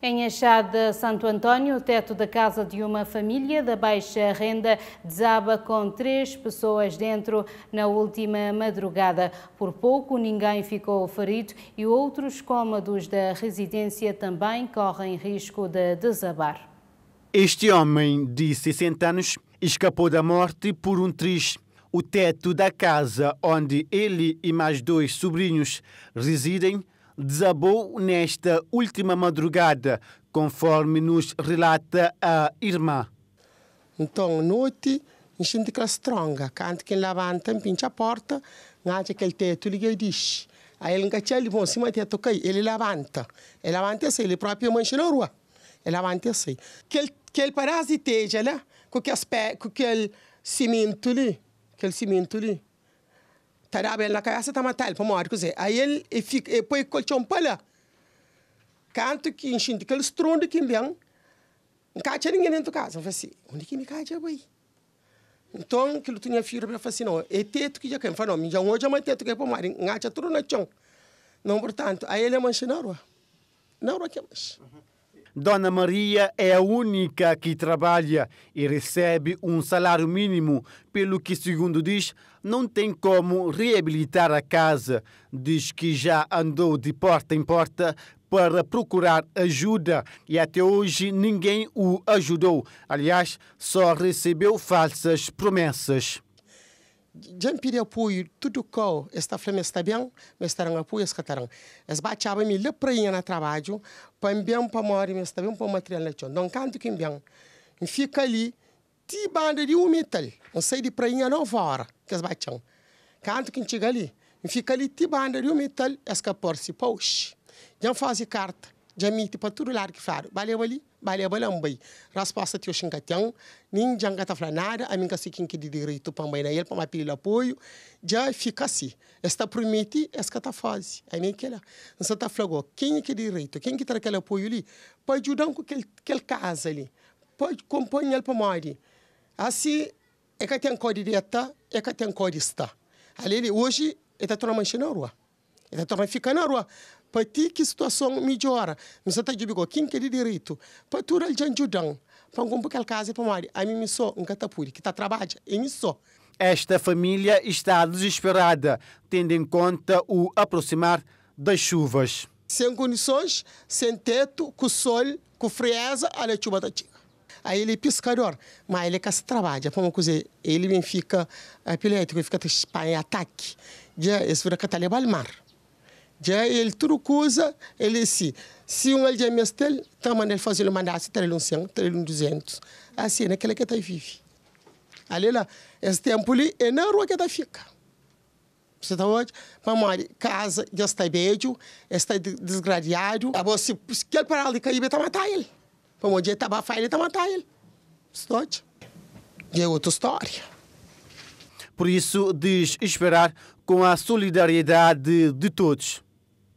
Em Enxada Santo Antônio, o teto da casa de uma família da baixa renda desaba com três pessoas dentro na última madrugada. Por pouco, ninguém ficou ferido e outros cômodos da residência também correm risco de desabar. Este homem de 60 anos escapou da morte por um triz. O teto da casa onde ele e mais dois sobrinhos residem desabou nesta última madrugada, conforme nos relata a irmã. Então, noite, a gente fica stronga, canto que levanta, pincha a porta, ngacha que ele teto, liga e diz. Aí ele engacha ele, bom, cima teto ele levanta. Ele levanta assim, ele próprio mancha na rua. Ele levanta assim. Que ele, que ele né? Com aquele cimento ali, aquele cimento ali tada bel na kaya sata matal pa mawar kuse ayel efik e poi kolchon pala kanto ki inshinti kel strondo ki mbiang nka cheri ngene to casa fasi onde ki mi kaja bai então que tu tinha filho para fazer não e teto que já quem falou me já hoje a mãe teto que é para marim ngacha tudo na chão não portanto aí ele é manchinaroa não roa que mais Dona Maria é a única que trabalha e recebe um salário mínimo, pelo que, segundo diz, não tem como reabilitar a casa. Diz que já andou de porta em porta para procurar ajuda e até hoje ninguém o ajudou. Aliás, só recebeu falsas promessas jan pidi apoyi tudo ko esta flema esta bem esta ranga apoyi esta tarang es ba chaba mi le prenha na trabalho pam bem pa mori mi esta bem pa material na chon canto que bem fica ali ti banda de um metal um sei de prenha não fora que es ba chão canto que chega ali fica ali ti banda de um metal es ka por si pouch jan faz carta jamiti ti paturu lar ki faru bale wali bale balan bai resposta ti oshin ka tiang nin janga ta flanada amin ka sikin ki di direito pa mai na yel pa apoio já fica esta prometi esta ta fase amin que lá nsa ta flago quem que direito quem que tra aquele apoio ali pode ajudar com aquele aquele casa ali pode acompanhar para mori assim é que tem código dieta é que tem código está ali hoje está tornando manchina rua está tornando ficar na rua pati a situação melhora. Me sa ta jibi ko kin ke di direito. Pa tural jan judang. Pa ngumbu kal para pa mari. A mim me so ngata puri que está trabalha. E me so. Esta família está desesperada, tendo em conta o aproximar das chuvas. Sem condições, sem teto, com sol, com frieza, a lechuba da chica. Aí ele é pescador, mas ele que se trabalha. para dizer, ele fica epilético, ele fica em ataque. Já, esse vira que está mar já ele tudo coisa ele se se um ele já me estel tá maneira fazer ele mandar se três um cem três um duzentos assim naquele que está vive ali lá esse tempo ali é na rua que está fica você tá hoje vamos casa já está beijo está desgradeado a você que ele parar de cair vai matar ele vamos dizer tá bafar ele tá matar ele estou e é outra história por isso, diz esperar com a solidariedade de todos.